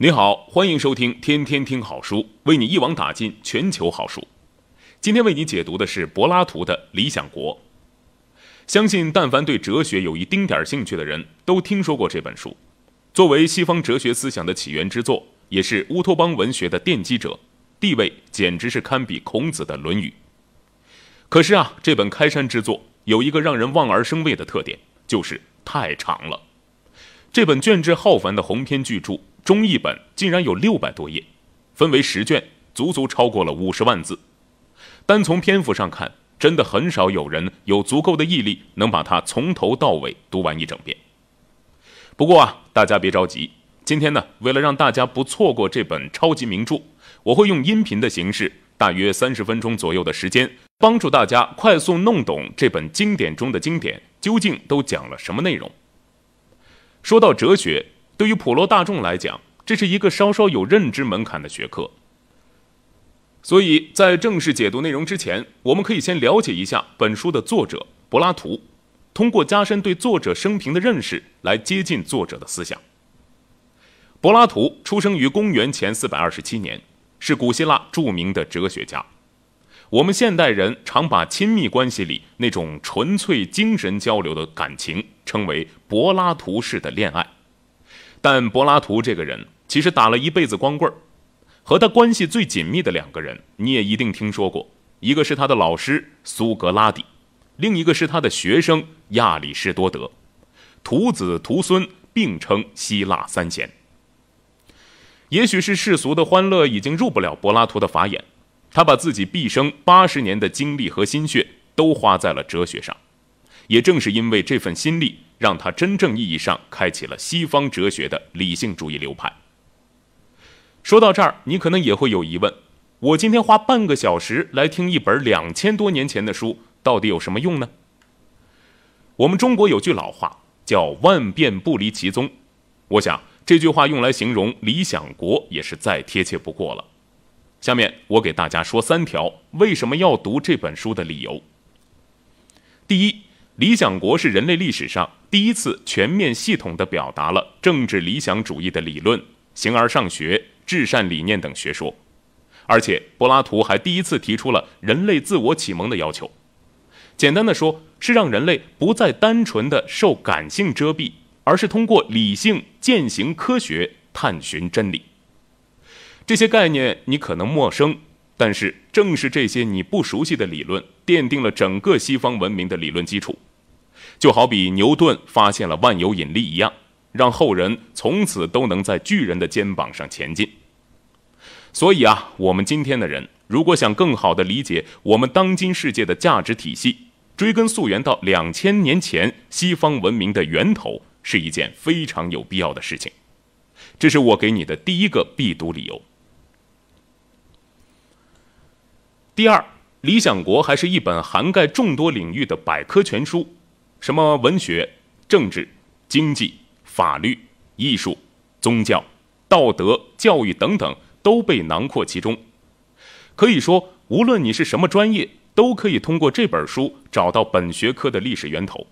你好，欢迎收听《天天听好书》，为你一网打尽全球好书。今天为你解读的是柏拉图的《理想国》。相信但凡对哲学有一丁点兴趣的人都听说过这本书。作为西方哲学思想的起源之作，也是乌托邦文学的奠基者，地位简直是堪比孔子的《论语》。可是啊，这本开山之作有一个让人望而生畏的特点，就是太长了。这本卷帙浩繁的鸿篇巨著。中译本竟然有六百多页，分为十卷，足足超过了五十万字。单从篇幅上看，真的很少有人有足够的毅力能把它从头到尾读完一整遍。不过啊，大家别着急，今天呢，为了让大家不错过这本超级名著，我会用音频的形式，大约三十分钟左右的时间，帮助大家快速弄懂这本经典中的经典究竟都讲了什么内容。说到哲学。对于普罗大众来讲，这是一个稍稍有认知门槛的学科。所以在正式解读内容之前，我们可以先了解一下本书的作者柏拉图，通过加深对作者生平的认识来接近作者的思想。柏拉图出生于公元前427年，是古希腊著名的哲学家。我们现代人常把亲密关系里那种纯粹精神交流的感情称为柏拉图式的恋爱。但柏拉图这个人其实打了一辈子光棍儿，和他关系最紧密的两个人，你也一定听说过，一个是他的老师苏格拉底，另一个是他的学生亚里士多德，徒子徒孙并称希腊三贤。也许是世俗的欢乐已经入不了柏拉图的法眼，他把自己毕生八十年的精力和心血都花在了哲学上。也正是因为这份心力，让他真正意义上开启了西方哲学的理性主义流派。说到这儿，你可能也会有疑问：我今天花半个小时来听一本两千多年前的书，到底有什么用呢？我们中国有句老话叫“万变不离其宗”，我想这句话用来形容《理想国》也是再贴切不过了。下面我给大家说三条为什么要读这本书的理由。第一。《理想国》是人类历史上第一次全面系统地表达了政治理想主义的理论、形而上学、至善理念等学说，而且柏拉图还第一次提出了人类自我启蒙的要求。简单的说，是让人类不再单纯的受感性遮蔽，而是通过理性践行科学探寻真理。这些概念你可能陌生，但是正是这些你不熟悉的理论，奠定了整个西方文明的理论基础。就好比牛顿发现了万有引力一样，让后人从此都能在巨人的肩膀上前进。所以啊，我们今天的人如果想更好的理解我们当今世界的价值体系，追根溯源到两千年前西方文明的源头，是一件非常有必要的事情。这是我给你的第一个必读理由。第二，《理想国》还是一本涵盖众多领域的百科全书。什么文学、政治、经济、法律、艺术、宗教、道德、教育等等都被囊括其中。可以说，无论你是什么专业，都可以通过这本书找到本学科的历史源头。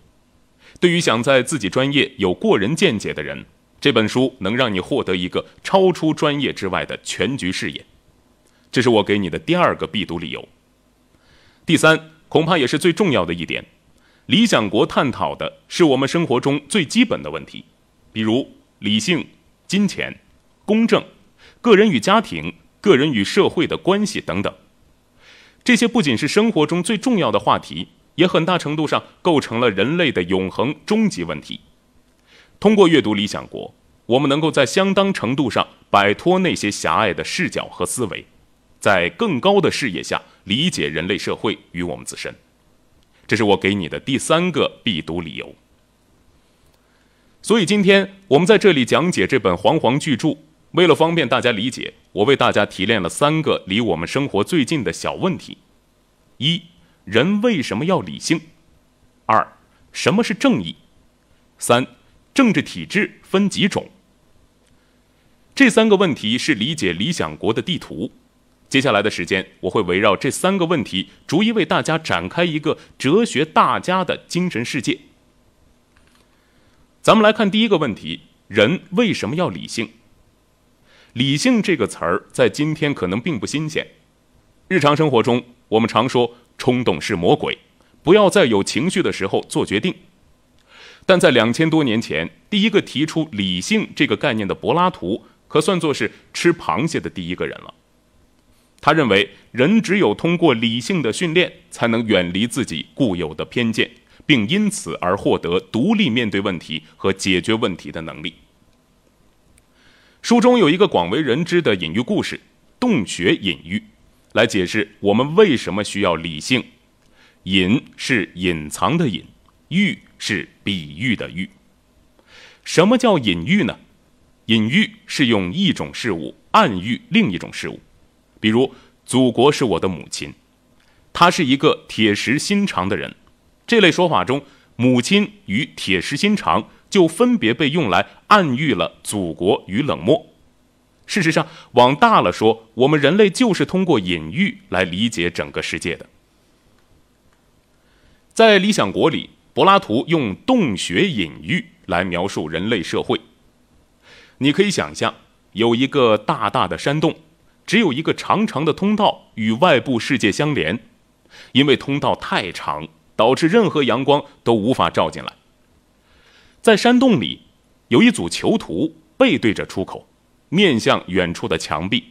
对于想在自己专业有过人见解的人，这本书能让你获得一个超出专业之外的全局视野。这是我给你的第二个必读理由。第三，恐怕也是最重要的一点。《理想国》探讨的是我们生活中最基本的问题，比如理性、金钱、公正、个人与家庭、个人与社会的关系等等。这些不仅是生活中最重要的话题，也很大程度上构成了人类的永恒终极问题。通过阅读《理想国》，我们能够在相当程度上摆脱那些狭隘的视角和思维，在更高的视野下理解人类社会与我们自身。这是我给你的第三个必读理由。所以，今天我们在这里讲解这本煌煌巨著，为了方便大家理解，我为大家提炼了三个离我们生活最近的小问题：一、人为什么要理性？二、什么是正义？三、政治体制分几种？这三个问题是理解《理想国》的地图。接下来的时间，我会围绕这三个问题，逐一为大家展开一个哲学大家的精神世界。咱们来看第一个问题：人为什么要理性？“理性”这个词儿在今天可能并不新鲜。日常生活中，我们常说冲动是魔鬼，不要在有情绪的时候做决定。但在两千多年前，第一个提出“理性”这个概念的柏拉图，可算作是吃螃蟹的第一个人了。他认为，人只有通过理性的训练，才能远离自己固有的偏见，并因此而获得独立面对问题和解决问题的能力。书中有一个广为人知的隐喻故事——洞穴隐喻，来解释我们为什么需要理性。隐是隐藏的隐，喻是比喻的喻。什么叫隐喻呢？隐喻是用一种事物暗喻另一种事物。比如，祖国是我的母亲，他是一个铁石心肠的人。这类说法中，母亲与铁石心肠就分别被用来暗喻了祖国与冷漠。事实上，往大了说，我们人类就是通过隐喻来理解整个世界的。在《理想国》里，柏拉图用洞穴隐喻来描述人类社会。你可以想象，有一个大大的山洞。只有一个长长的通道与外部世界相连，因为通道太长，导致任何阳光都无法照进来。在山洞里，有一组囚徒背对着出口，面向远处的墙壁，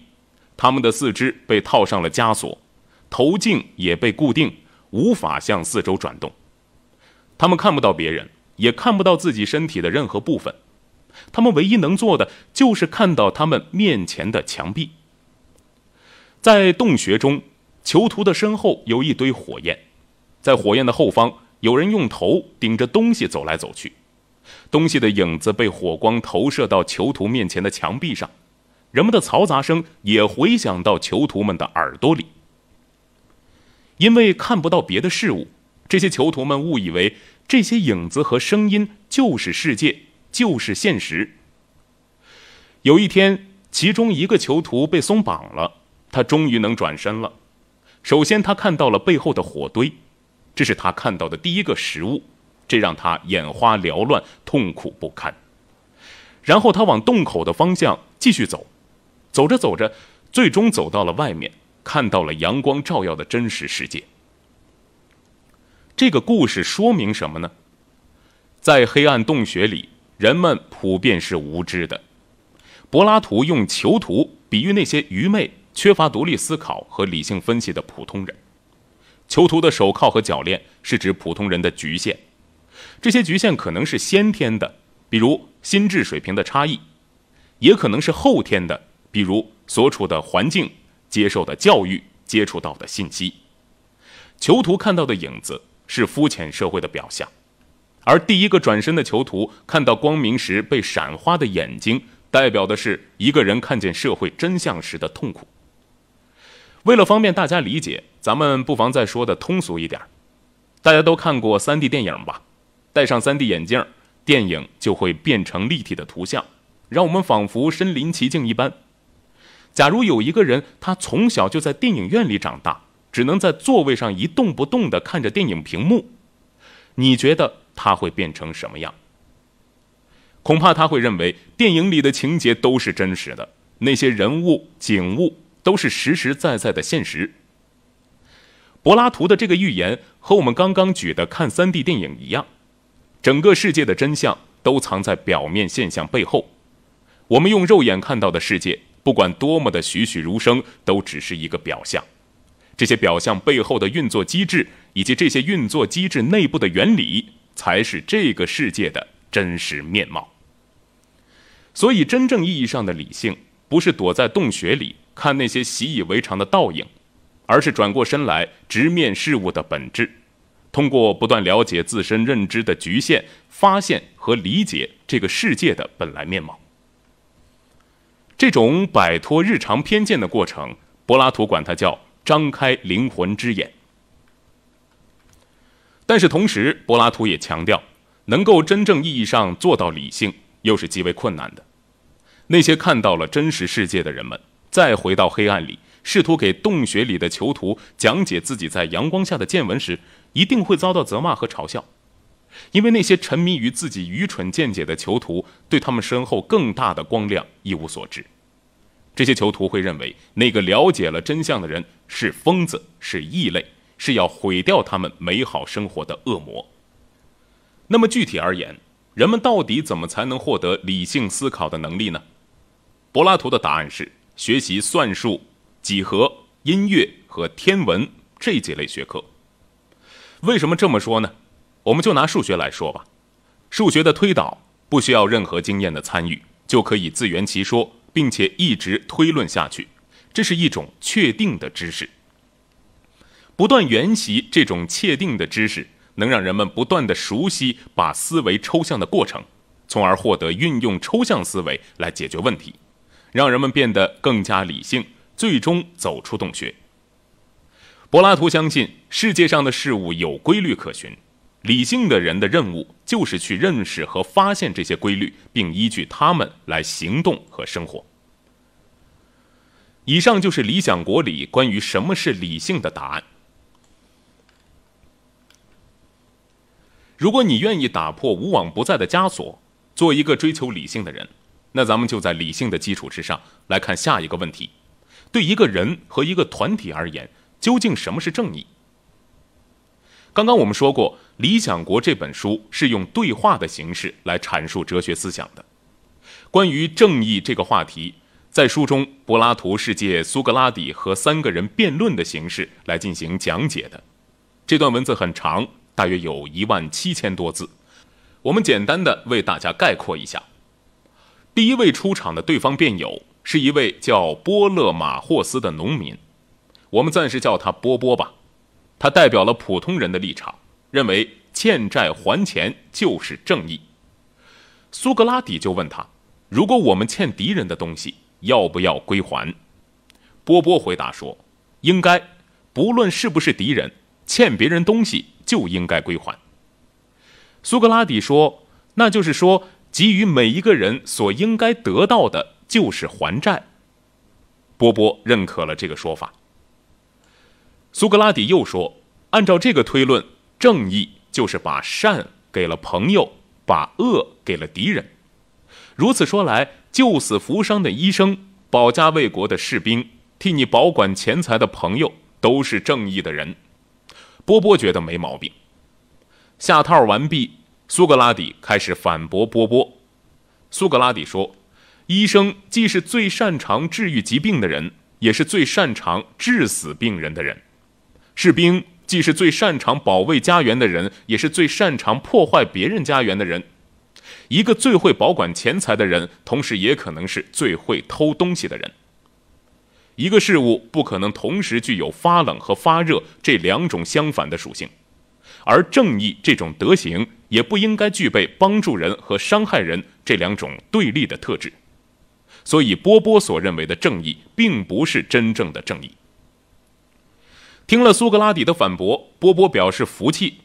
他们的四肢被套上了枷锁，头颈也被固定，无法向四周转动。他们看不到别人，也看不到自己身体的任何部分。他们唯一能做的就是看到他们面前的墙壁。在洞穴中，囚徒的身后有一堆火焰，在火焰的后方，有人用头顶着东西走来走去，东西的影子被火光投射到囚徒面前的墙壁上，人们的嘈杂声也回响到囚徒们的耳朵里。因为看不到别的事物，这些囚徒们误以为这些影子和声音就是世界，就是现实。有一天，其中一个囚徒被松绑了。他终于能转身了。首先，他看到了背后的火堆，这是他看到的第一个食物，这让他眼花缭乱、痛苦不堪。然后，他往洞口的方向继续走，走着走着，最终走到了外面，看到了阳光照耀的真实世界。这个故事说明什么呢？在黑暗洞穴里，人们普遍是无知的。柏拉图用囚徒比喻那些愚昧。缺乏独立思考和理性分析的普通人，囚徒的手铐和脚链是指普通人的局限，这些局限可能是先天的，比如心智水平的差异，也可能是后天的，比如所处的环境、接受的教育、接触到的信息。囚徒看到的影子是肤浅社会的表象，而第一个转身的囚徒看到光明时被闪花的眼睛，代表的是一个人看见社会真相时的痛苦。为了方便大家理解，咱们不妨再说的通俗一点。大家都看过 3D 电影吧？戴上 3D 眼镜，电影就会变成立体的图像，让我们仿佛身临其境一般。假如有一个人，他从小就在电影院里长大，只能在座位上一动不动的看着电影屏幕，你觉得他会变成什么样？恐怕他会认为电影里的情节都是真实的，那些人物、景物。都是实实在在的现实。柏拉图的这个预言和我们刚刚举的看三 D 电影一样，整个世界的真相都藏在表面现象背后。我们用肉眼看到的世界，不管多么的栩栩如生，都只是一个表象。这些表象背后的运作机制，以及这些运作机制内部的原理，才是这个世界的真实面貌。所以，真正意义上的理性，不是躲在洞穴里。看那些习以为常的倒影，而是转过身来直面事物的本质，通过不断了解自身认知的局限，发现和理解这个世界的本来面貌。这种摆脱日常偏见的过程，柏拉图管它叫“张开灵魂之眼”。但是同时，柏拉图也强调，能够真正意义上做到理性，又是极为困难的。那些看到了真实世界的人们。再回到黑暗里，试图给洞穴里的囚徒讲解自己在阳光下的见闻时，一定会遭到责骂和嘲笑，因为那些沉迷于自己愚蠢见解的囚徒，对他们身后更大的光亮一无所知。这些囚徒会认为，那个了解了真相的人是疯子，是异类，是要毁掉他们美好生活的恶魔。那么具体而言，人们到底怎么才能获得理性思考的能力呢？柏拉图的答案是。学习算术、几何、音乐和天文这几类学科，为什么这么说呢？我们就拿数学来说吧，数学的推导不需要任何经验的参与，就可以自圆其说，并且一直推论下去，这是一种确定的知识。不断研习这种确定的知识，能让人们不断的熟悉把思维抽象的过程，从而获得运用抽象思维来解决问题。让人们变得更加理性，最终走出洞穴。柏拉图相信世界上的事物有规律可循，理性的人的任务就是去认识和发现这些规律，并依据它们来行动和生活。以上就是《理想国》里关于什么是理性的答案。如果你愿意打破无往不在的枷锁，做一个追求理性的人。那咱们就在理性的基础之上来看下一个问题：对一个人和一个团体而言，究竟什么是正义？刚刚我们说过，《理想国》这本书是用对话的形式来阐述哲学思想的。关于正义这个话题，在书中，柏拉图是借苏格拉底和三个人辩论的形式来进行讲解的。这段文字很长，大约有一万七千多字。我们简单的为大家概括一下。第一位出场的对方辩友是一位叫波勒马霍斯的农民，我们暂时叫他波波吧。他代表了普通人的立场，认为欠债还钱就是正义。苏格拉底就问他：如果我们欠敌人的东西，要不要归还？波波回答说：应该，不论是不是敌人，欠别人东西就应该归还。苏格拉底说：那就是说。给予每一个人所应该得到的，就是还债。波波认可了这个说法。苏格拉底又说：“按照这个推论，正义就是把善给了朋友，把恶给了敌人。如此说来，救死扶伤的医生、保家卫国的士兵、替你保管钱财的朋友，都是正义的人。”波波觉得没毛病。下套完毕。苏格拉底开始反驳波波。苏格拉底说：“医生既是最擅长治愈疾病的人，也是最擅长致死病人的人；士兵既是最擅长保卫家园的人，也是最擅长破坏别人家园的人。一个最会保管钱财的人，同时也可能是最会偷东西的人。一个事物不可能同时具有发冷和发热这两种相反的属性。”而正义这种德行也不应该具备帮助人和伤害人这两种对立的特质，所以波波所认为的正义并不是真正的正义。听了苏格拉底的反驳，波波表示服气，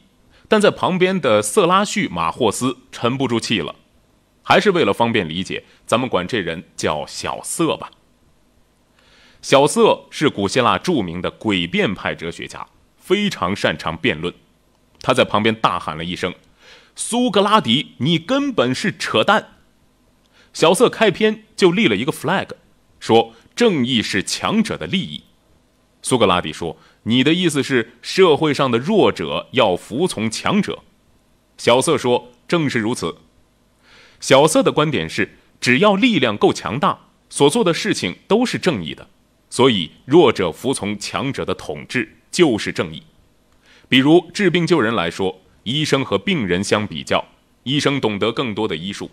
但在旁边的色拉叙马霍斯沉不住气了，还是为了方便理解，咱们管这人叫小色吧。小色是古希腊著名的诡辩派哲学家，非常擅长辩论。他在旁边大喊了一声：“苏格拉底，你根本是扯淡！”小瑟开篇就立了一个 flag，说正义是强者的利益。苏格拉底说：“你的意思是，社会上的弱者要服从强者？”小瑟说：“正是如此。”小瑟的观点是，只要力量够强大，所做的事情都是正义的，所以弱者服从强者的统治就是正义。比如治病救人来说，医生和病人相比较，医生懂得更多的医术，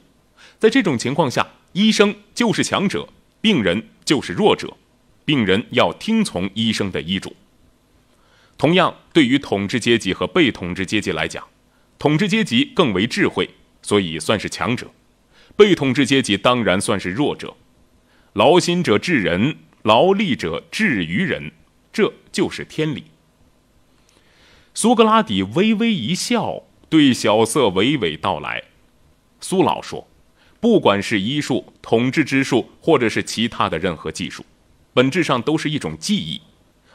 在这种情况下，医生就是强者，病人就是弱者，病人要听从医生的医嘱。同样，对于统治阶级和被统治阶级来讲，统治阶级更为智慧，所以算是强者，被统治阶级当然算是弱者。劳心者治人，劳力者治于人，这就是天理。苏格拉底微微一笑，对小色娓娓道来：“苏老说，不管是医术、统治之术，或者是其他的任何技术，本质上都是一种技艺。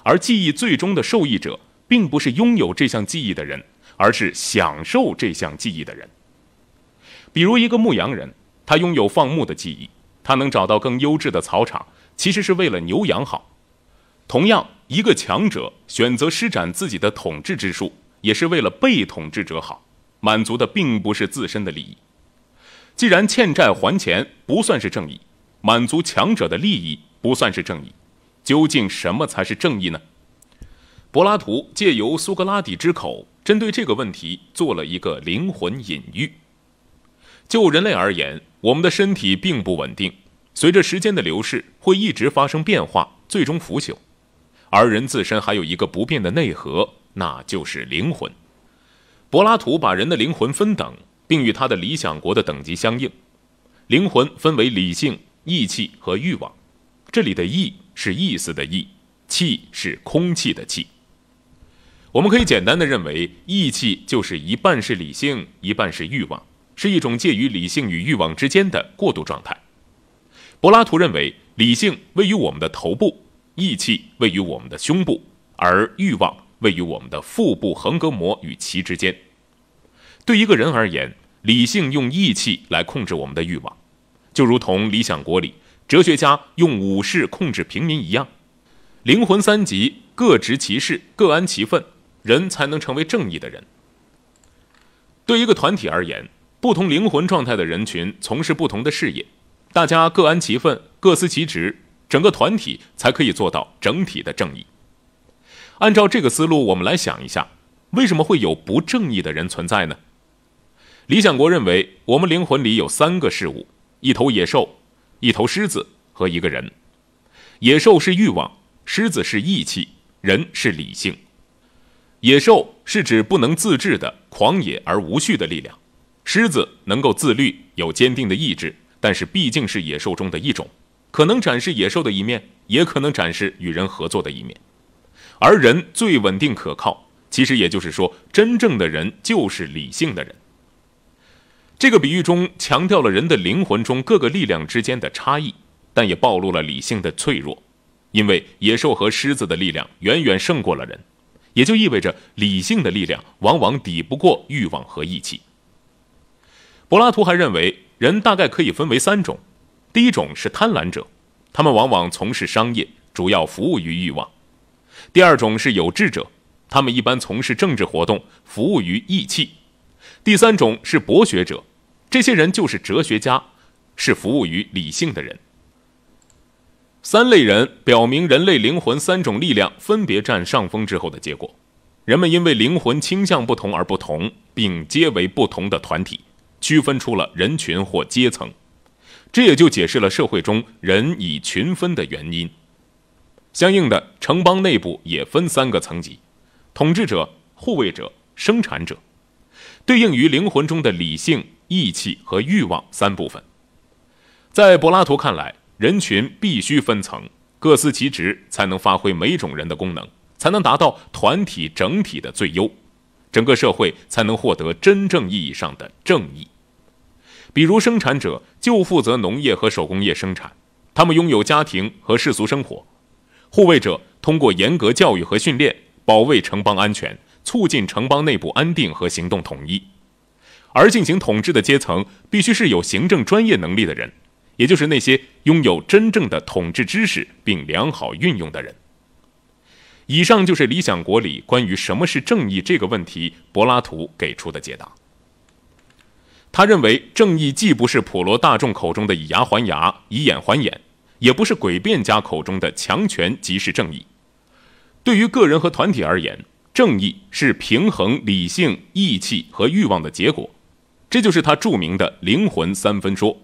而技艺最终的受益者，并不是拥有这项技艺的人，而是享受这项技艺的人。比如一个牧羊人，他拥有放牧的技艺，他能找到更优质的草场，其实是为了牛羊好。同样。”一个强者选择施展自己的统治之术，也是为了被统治者好，满足的并不是自身的利益。既然欠债还钱不算是正义，满足强者的利益不算是正义，究竟什么才是正义呢？柏拉图借由苏格拉底之口，针对这个问题做了一个灵魂隐喻。就人类而言，我们的身体并不稳定，随着时间的流逝，会一直发生变化，最终腐朽。而人自身还有一个不变的内核，那就是灵魂。柏拉图把人的灵魂分等，并与他的理想国的等级相应。灵魂分为理性、意气和欲望。这里的“意”是意思的“意”，“气”是空气的“气”。我们可以简单的认为，意气就是一半是理性，一半是欲望，是一种介于理性与欲望之间的过渡状态。柏拉图认为，理性位于我们的头部。义气位于我们的胸部，而欲望位于我们的腹部横膈膜与脐之间。对一个人而言，理性用义气来控制我们的欲望，就如同《理想国》里哲学家用武士控制平民一样。灵魂三级各执其事，各安其分，人才能成为正义的人。对一个团体而言，不同灵魂状态的人群从事不同的事业，大家各安其分，各司其职。整个团体才可以做到整体的正义。按照这个思路，我们来想一下，为什么会有不正义的人存在呢？李想国认为，我们灵魂里有三个事物：一头野兽、一头狮子和一个人。野兽是欲望，狮子是义气，人是理性。野兽是指不能自制的狂野而无序的力量，狮子能够自律，有坚定的意志，但是毕竟是野兽中的一种。可能展示野兽的一面，也可能展示与人合作的一面，而人最稳定可靠。其实也就是说，真正的人就是理性的人。这个比喻中强调了人的灵魂中各个力量之间的差异，但也暴露了理性的脆弱，因为野兽和狮子的力量远远胜过了人，也就意味着理性的力量往往抵不过欲望和义气。柏拉图还认为，人大概可以分为三种。第一种是贪婪者，他们往往从事商业，主要服务于欲望；第二种是有志者，他们一般从事政治活动，服务于义气；第三种是博学者，这些人就是哲学家，是服务于理性的人。三类人表明人类灵魂三种力量分别占上风之后的结果。人们因为灵魂倾向不同而不同，并皆为不同的团体，区分出了人群或阶层。这也就解释了社会中人以群分的原因。相应的，城邦内部也分三个层级：统治者、护卫者、生产者，对应于灵魂中的理性、义气和欲望三部分。在柏拉图看来，人群必须分层，各司其职，才能发挥每种人的功能，才能达到团体整体的最优，整个社会才能获得真正意义上的正义。比如，生产者就负责农业和手工业生产，他们拥有家庭和世俗生活；护卫者通过严格教育和训练，保卫城邦安全，促进城邦内部安定和行动统一；而进行统治的阶层必须是有行政专业能力的人，也就是那些拥有真正的统治知识并良好运用的人。以上就是《理想国》里关于什么是正义这个问题，柏拉图给出的解答。他认为正义既不是普罗大众口中的以牙还牙、以眼还眼，也不是诡辩家口中的强权即是正义。对于个人和团体而言，正义是平衡理性、义气和欲望的结果，这就是他著名的“灵魂三分说”。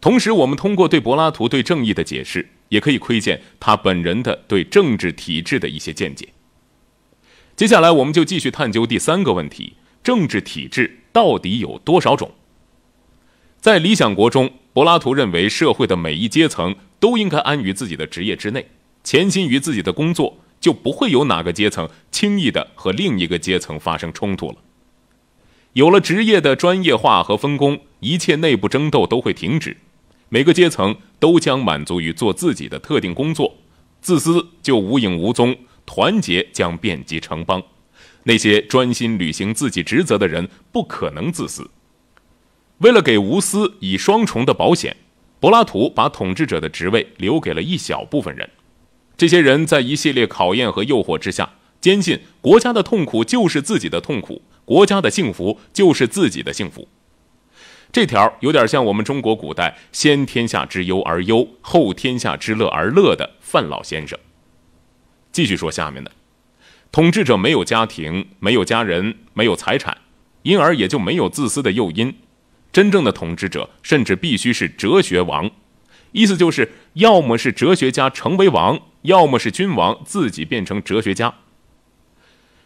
同时，我们通过对柏拉图对正义的解释，也可以窥见他本人的对政治体制的一些见解。接下来，我们就继续探究第三个问题。政治体制到底有多少种？在《理想国》中，柏拉图认为，社会的每一阶层都应该安于自己的职业之内，潜心于自己的工作，就不会有哪个阶层轻易地和另一个阶层发生冲突了。有了职业的专业化和分工，一切内部争斗都会停止，每个阶层都将满足于做自己的特定工作，自私就无影无踪，团结将遍及城邦。那些专心履行自己职责的人不可能自私。为了给无私以双重的保险，柏拉图把统治者的职位留给了一小部分人。这些人在一系列考验和诱惑之下，坚信国家的痛苦就是自己的痛苦，国家的幸福就是自己的幸福。这条有点像我们中国古代“先天下之忧而忧，后天下之乐而乐”的范老先生。继续说下面的。统治者没有家庭，没有家人，没有财产，因而也就没有自私的诱因。真正的统治者甚至必须是哲学王，意思就是要么是哲学家成为王，要么是君王自己变成哲学家。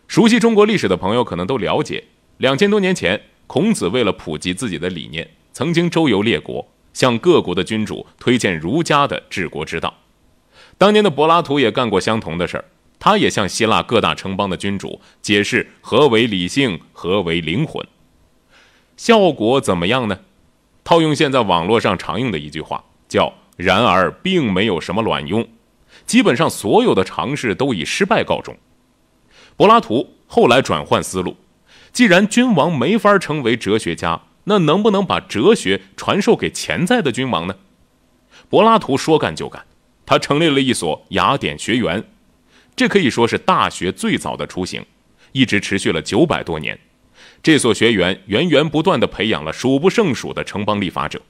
熟悉中国历史的朋友可能都了解，两千多年前，孔子为了普及自己的理念，曾经周游列国，向各国的君主推荐儒家的治国之道。当年的柏拉图也干过相同的事儿。他也向希腊各大城邦的君主解释何为理性，何为灵魂。效果怎么样呢？套用现在网络上常用的一句话，叫“然而并没有什么卵用”，基本上所有的尝试都以失败告终。柏拉图后来转换思路，既然君王没法成为哲学家，那能不能把哲学传授给潜在的君王呢？柏拉图说干就干，他成立了一所雅典学园。这可以说是大学最早的雏形，一直持续了九百多年。这所学园源源不断的培养了数不胜数的城邦立法者。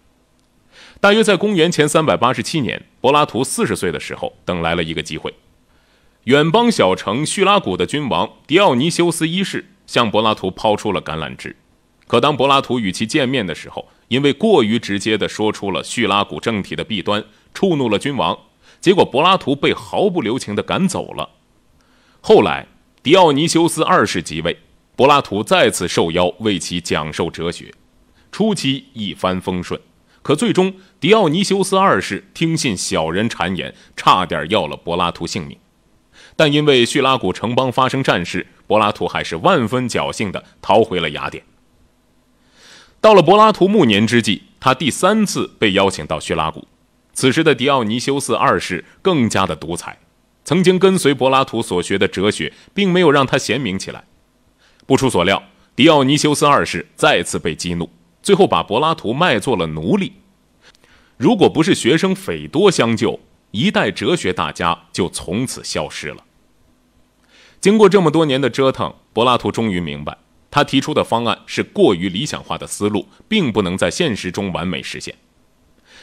大约在公元前三百八十七年，柏拉图四十岁的时候，等来了一个机会。远邦小城叙拉古的君王迪奥尼修斯一世向柏拉图抛出了橄榄枝。可当柏拉图与其见面的时候，因为过于直接的说出了叙拉古政体的弊端，触怒了君王。结果，柏拉图被毫不留情地赶走了。后来，迪奥尼修斯二世即位，柏拉图再次受邀为其讲授哲学。初期一帆风顺，可最终，迪奥尼修斯二世听信小人谗言，差点要了柏拉图性命。但因为叙拉古城邦发生战事，柏拉图还是万分侥幸地逃回了雅典。到了柏拉图暮年之际，他第三次被邀请到叙拉古。此时的迪奥尼修斯二世更加的独裁，曾经跟随柏拉图所学的哲学，并没有让他贤明起来。不出所料，迪奥尼修斯二世再次被激怒，最后把柏拉图卖做了奴隶。如果不是学生斐多相救，一代哲学大家就从此消失了。经过这么多年的折腾，柏拉图终于明白，他提出的方案是过于理想化的思路，并不能在现实中完美实现。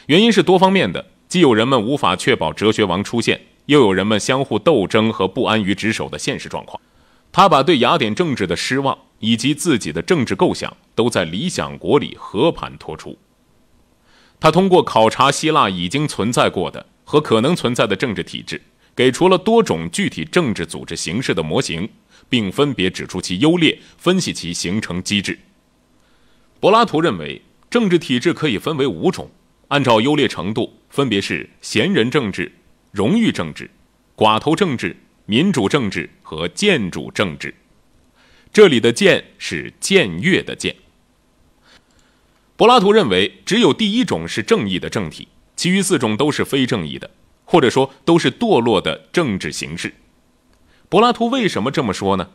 原因是多方面的，既有人们无法确保哲学王出现，又有人们相互斗争和不安于职守的现实状况。他把对雅典政治的失望以及自己的政治构想都在《理想国》里和盘托出。他通过考察希腊已经存在过的和可能存在的政治体制，给出了多种具体政治组织形式的模型，并分别指出其优劣，分析其形成机制。柏拉图认为，政治体制可以分为五种。按照优劣程度，分别是贤人政治、荣誉政治、寡头政治、民主政治和建主政治。这里的“建”是僭越的“僭”。柏拉图认为，只有第一种是正义的政体，其余四种都是非正义的，或者说都是堕落的政治形式。柏拉图为什么这么说呢？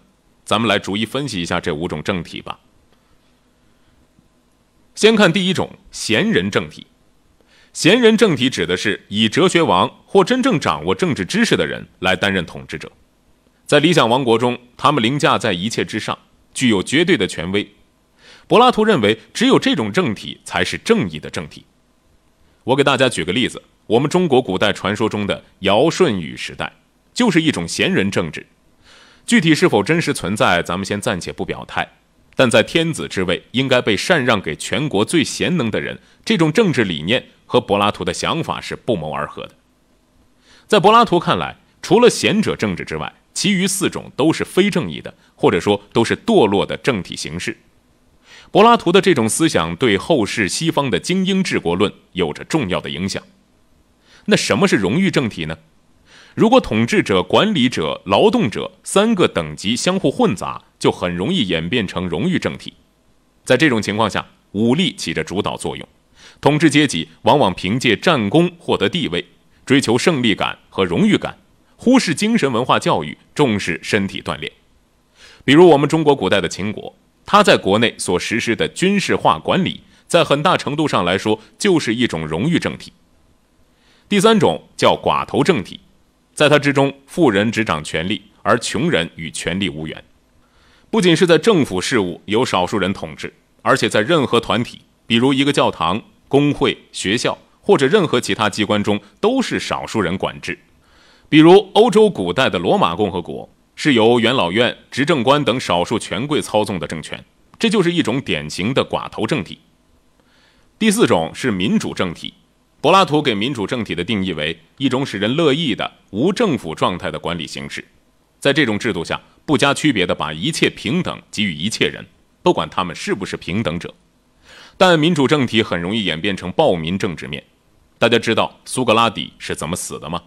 咱们来逐一分析一下这五种政体吧。先看第一种贤人政体。贤人政体指的是以哲学王或真正掌握政治知识的人来担任统治者，在理想王国中，他们凌驾在一切之上，具有绝对的权威。柏拉图认为，只有这种政体才是正义的政体。我给大家举个例子，我们中国古代传说中的尧舜禹时代，就是一种贤人政治。具体是否真实存在，咱们先暂且不表态。但在天子之位应该被禅让给全国最贤能的人，这种政治理念。和柏拉图的想法是不谋而合的。在柏拉图看来，除了贤者政治之外，其余四种都是非正义的，或者说都是堕落的政体形式。柏拉图的这种思想对后世西方的精英治国论有着重要的影响。那什么是荣誉政体呢？如果统治者、管理者、劳动者三个等级相互混杂，就很容易演变成荣誉政体。在这种情况下，武力起着主导作用。统治阶级往往凭借战功获得地位，追求胜利感和荣誉感，忽视精神文化教育，重视身体锻炼。比如我们中国古代的秦国，它在国内所实施的军事化管理，在很大程度上来说就是一种荣誉政体。第三种叫寡头政体，在它之中，富人执掌权力，而穷人与权力无缘。不仅是在政府事务由少数人统治，而且在任何团体，比如一个教堂。工会、学校或者任何其他机关中都是少数人管制，比如欧洲古代的罗马共和国是由元老院、执政官等少数权贵操纵的政权，这就是一种典型的寡头政体。第四种是民主政体，柏拉图给民主政体的定义为一种使人乐意的无政府状态的管理形式，在这种制度下，不加区别的把一切平等给予一切人，不管他们是不是平等者。但民主政体很容易演变成暴民政治面。大家知道苏格拉底是怎么死的吗？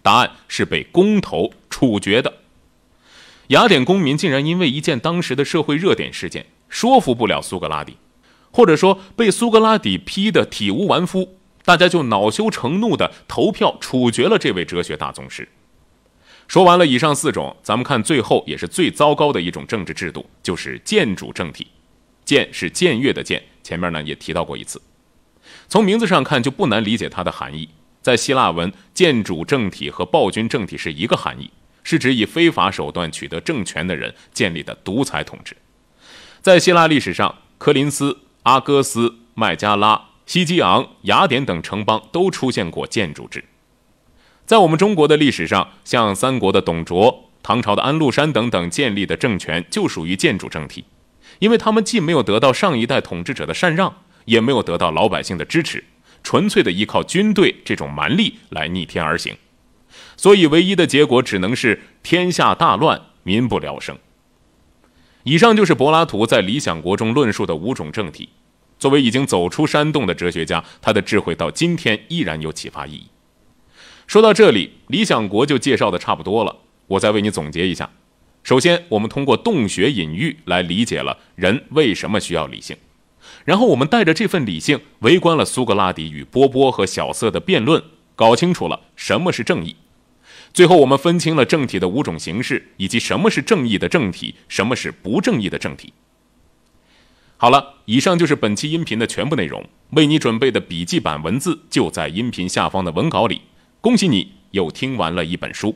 答案是被公投处决的。雅典公民竟然因为一件当时的社会热点事件，说服不了苏格拉底，或者说被苏格拉底批得体无完肤，大家就恼羞成怒地投票处决了这位哲学大宗师。说完了以上四种，咱们看最后也是最糟糕的一种政治制度，就是建主政体。建是僭越的建，前面呢也提到过一次，从名字上看就不难理解它的含义。在希腊文，建主政体和暴君政体是一个含义，是指以非法手段取得政权的人建立的独裁统治。在希腊历史上，科林斯、阿哥斯、麦加拉、西基昂、雅典等城邦都出现过建主制。在我们中国的历史上，像三国的董卓、唐朝的安禄山等等建立的政权就属于建主政体。因为他们既没有得到上一代统治者的禅让，也没有得到老百姓的支持，纯粹的依靠军队这种蛮力来逆天而行，所以唯一的结果只能是天下大乱，民不聊生。以上就是柏拉图在《理想国》中论述的五种政体。作为已经走出山洞的哲学家，他的智慧到今天依然有启发意义。说到这里，《理想国》就介绍的差不多了，我再为你总结一下。首先，我们通过洞穴隐喻来理解了人为什么需要理性，然后我们带着这份理性围观了苏格拉底与波波和小色的辩论，搞清楚了什么是正义，最后我们分清了政体的五种形式，以及什么是正义的政体，什么是不正义的政体。好了，以上就是本期音频的全部内容，为你准备的笔记版文字就在音频下方的文稿里。恭喜你又听完了一本书。